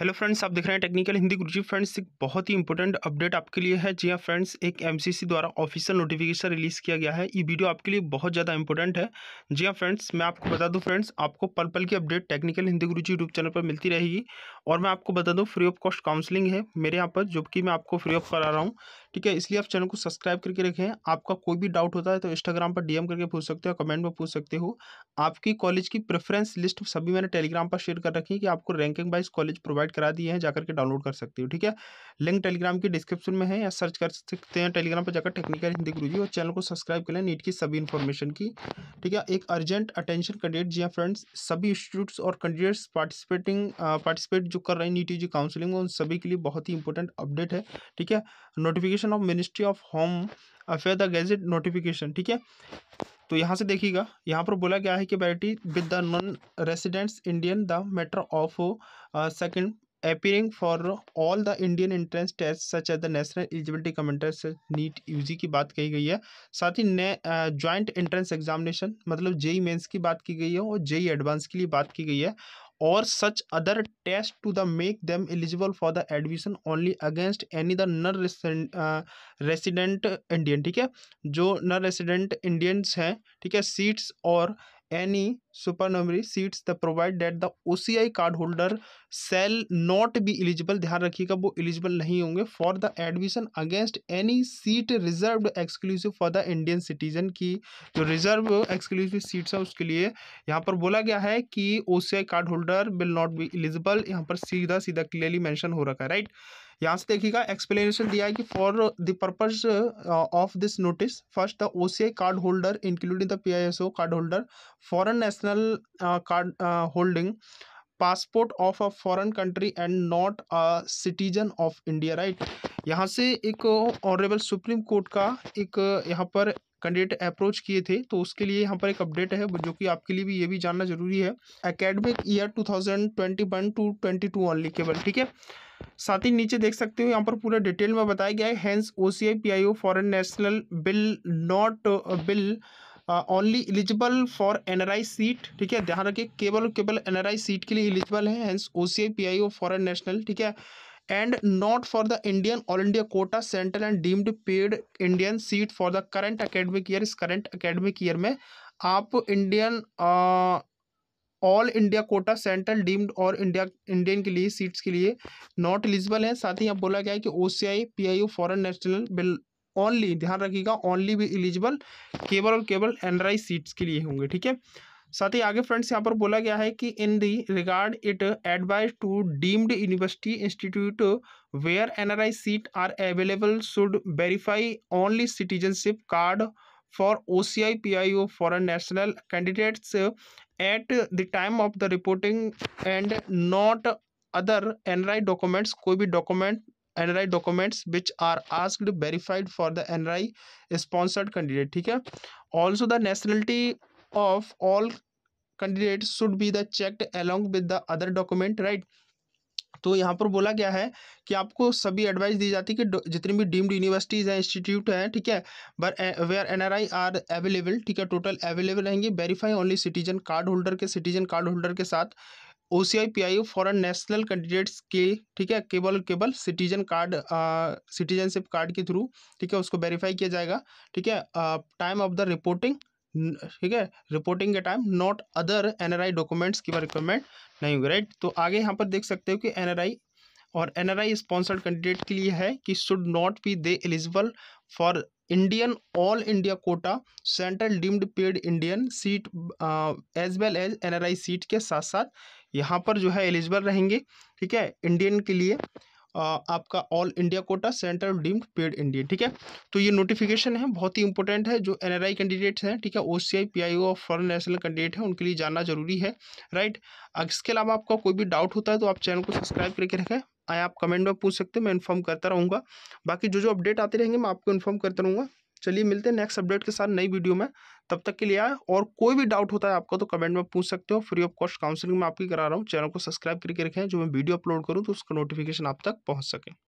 hello friends आप देख रहे हैं टेक्निकल हिंदी गुरुजी फ्रेंड्स एक बहुत ही इंपॉर्टेंट अपडेट आपके लिए है जी हाँ फ्रेंड्स एक एमसीसी द्वारा ऑफिशियल नोटिफिकेशन रिलीज़ किया गया है ये वीडियो आपके लिए बहुत ज़्यादा इंपॉर्टेंट है जी हाँ फ्रेंड्स मैं आपको बता दूं फ्रेंड्स आपको पल पल की अपडेट टेक्निकल हिंदी गुरु यूट्यूब चैनल पर मिलती रहेगी और मैं आपको बता दूँ फ्री ऑफ कॉस्ट काउंसलिंग है मेरे यहाँ पर जो कि मैं आपको फ्री ऑफ करा रहा हूँ ठीक है इसलिए आप चैनल को सब्सक्राइब करके रखें आपका कोई भी डाउट होता है तो इंस्टाग्राम पर डीएम करके पूछ सकते हो कमेंट में पूछ सकते हो आपकी कॉलेज की प्रेफरेंस लिस्ट सभी मैंने टेलीग्राम पर शेयर कर रखी है कि आपको ranking wise college provide provide करा दिए हैं जाकर के डाउनलोड कर सकती हूँ ठीक है लिंक टेलीग्राम की डिस्क्रिप्शन में है या सर्च कर सकते हैं टेलीग्राम पर जाकर टेक्निकल हिंदी गुरु और चैनल को सब्सक्राइब कर लें नीट की सभी इन्फॉर्मेशन की ठीक है एक अर्जेंट अटेंशन कैंडिडेट जी हाँ, फ्रेंड्स सभी इंस्टीट्यूट्स और कैंडिडेट्स पार्टिसिपेटिंग पार्टिसिपेट जो कर रहे हैं नीट यू काउंसिलिंग में उन सभी के लिए बहुत ही इंपॉर्टेंट अपडेट है ठीक है notification of ministry of home affair the gazette notification ठीक है तो यहाँ से देखिएगा यहाँ पर बोला गया है कि parity with the non residents Indian the matter of second appearing for all the Indian entrance test such as the national eligibility commentaries NEET U की बात कही गई है साथ ही ने ज्वाइंट एंट्रेंस एग्जामिनेशन मतलब जेई मेंस e की बात की गई है और जेई एडवांस e के लिए बात की गई है और such other test to the make them eligible for the admission only against any the non resident Indian ठीक है जो नन रेसिडेंट इंडियंस हैं ठीक है सीट्स और any supernumerary seats the provide that the OCI card holder shall not be eligible ध्यान रखिएगा वो eligible नहीं होंगे for the admission against any seat reserved exclusive for the Indian citizen की जो reserve exclusive seats है उसके लिए यहाँ पर बोला गया है कि OCI card holder will not be eligible यहाँ पर सीधा सीधा clearly mention हो रखा है right यहाँ से देखिएगा एक्सप्लेनेशन दिया है कि for the purpose of this notice first the OCI card holder including the PIO card holder foreign national card holding passport of a foreign country and not a citizen of India right यहाँ से एक honourable supreme court का एक यहाँ पर candidate approach किए थे तो उसके लिए यहाँ पर एक अपडेट है जो कि आपके लिए भी ये भी जानना जरूरी है academic year two thousand twenty one to twenty two only केवल ठीक है साथ ही नीचे देख सकते हो यहाँ पर पूरा डिटेल में बताया गया है hence O C I P I O foreign national will not will only eligible for I seat ठीक है ध्यान रखिए केवल केवल एनआरआई सीट के लिए एलिजिबल है hence O C I P I O foreign national ठीक है and not for the Indian all India quota central and deemed paid Indian seat for the current academic year इस current academic year में आप Indian all India quota central deemed और India Indian के लिए seats के लिए not eligible हैं साथ ही यहाँ बोला गया है कि O C I P I U foreign national will only ध्यान रखिएगा ओनली भी एलिजिबल केवल और केवल एनआरआई सीट्स के लिए होंगे ठीक है साथ ही आगे फ्रेंड्स यहाँ पर बोला गया है कि in the regard it advise to deemed university institute where N R I seat are available should verify only citizenship card for O C I P I O foreign national candidates at the time of the reporting and not other N R I documents कोई भी document N R I documents which are asked verified for the N R I sponsored candidate ठीक है also the nationality of all candidates should be the checked along with the other document right तो यहाँ पर बोला गया है कि आपको सभी एडवाइस दी जाती है कि जितनी भी डीम्ड यूनिवर्सिटीज़ हैं इंस्टीट्यूट हैं ठीक है बर where N R I are available ठीक है टोटल अवेलेबल रहेंगे verify only citizen card holder के सिटीजन कार्ड होल्डर के साथ O C I P I foreign national candidates के ठीक है केवल केवल सिटीजन कार्ड सिटीजनशिप कार्ड के थ्रू ठीक है उसको वेरीफाई किया जाएगा ठीक है टाइम ऑफ द रिपोर्टिंग ठीक है रिपोर्टिंग के time not other NRI documents की रिक्वायरमेंट नहीं होगी राइट तो आगे यहाँ पर देख सकते हो कि एनआरआई और एनआरआई स्पॉन्सर्ड कैंडिडेट के लिए है कि should not be they eligible for Indian all India quota central deemed paid Indian seat as well as I seat के साथ साथ यहाँ पर जो है एलिजिबल रहेंगे ठीक है इंडियन के लिए आपका all India quota central deemed paid India ठीक है तो ये नोटिफिकेशन है बहुत ही इंपॉर्टेंट है जो एनआरआई कैंडिडेट्स हैं ठीक है ओ सी आई पी आई ओ और फॉरन नेशनल कैंडिडेट हैं उनके लिए जानना जरूरी है राइट इसके अलावा आपका कोई भी डाउट होता है तो आप चैनल को सब्सक्राइब करके रखें आए आप कमेंट में पूछ सकते हैं मैं इन्फॉर्म करता रहूँगा बाकी जो जो अपडेट आते रहेंगे मैं आपको इन्फॉर्म करता रहूँगा चलिए मिलते हैं नेक्स्ट अपडेट के साथ नई वीडियो में तब तक के लिए आए और कोई भी डाउट होता है आपका तो कमेंट में पूछ सकते हो फ्री ऑफ कॉस्ट काउंसलिंग में आपकी करा रहा हूँ चैनल को सब्सक्राइब करके रखें जो मैं वीडियो अपलोड करूँ तो उसका नोटिफिकेशन आप तक पहुँच सके